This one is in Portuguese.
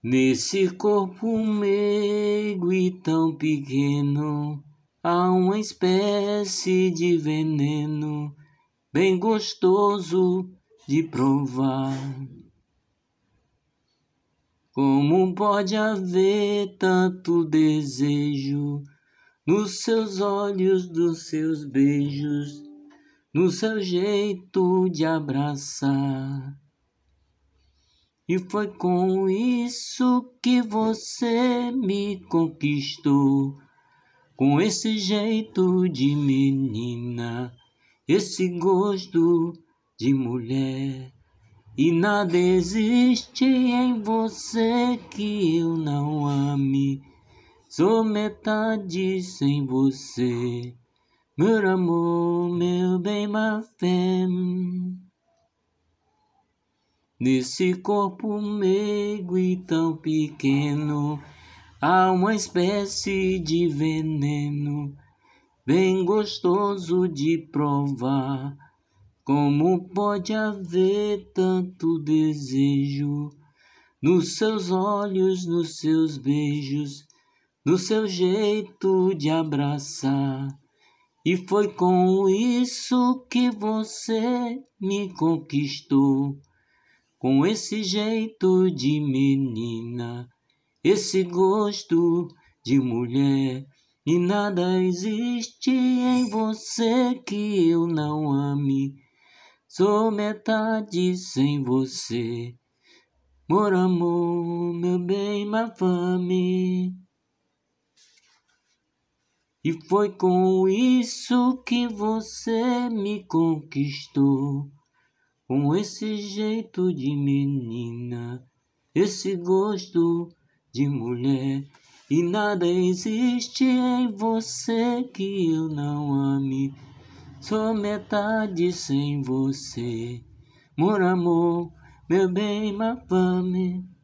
Nesse corpo meigo e tão pequeno, há uma espécie de veneno bem gostoso de provar. Como pode haver tanto desejo nos seus olhos, dos seus beijos, no seu jeito de abraçar? E foi com isso que você me conquistou. Com esse jeito de menina, esse gosto de mulher. E nada existe em você que eu não ame. Sou metade sem você. Meu amor, meu bem, ma femme. Nesse corpo meigo e tão pequeno, há uma espécie de veneno, bem gostoso de provar. Como pode haver tanto desejo nos seus olhos, nos seus beijos, no seu jeito de abraçar? E foi com isso que você me conquistou com esse jeito de menina, esse gosto de mulher. E nada existe em você que eu não ame. Sou metade sem você. Mor amor, meu bem, minha fame. E foi com isso que você me conquistou com esse jeito de menina, esse gosto de mulher. E nada existe em você que eu não ame. Sou metade sem você. Meu amor, meu bem, ma fame.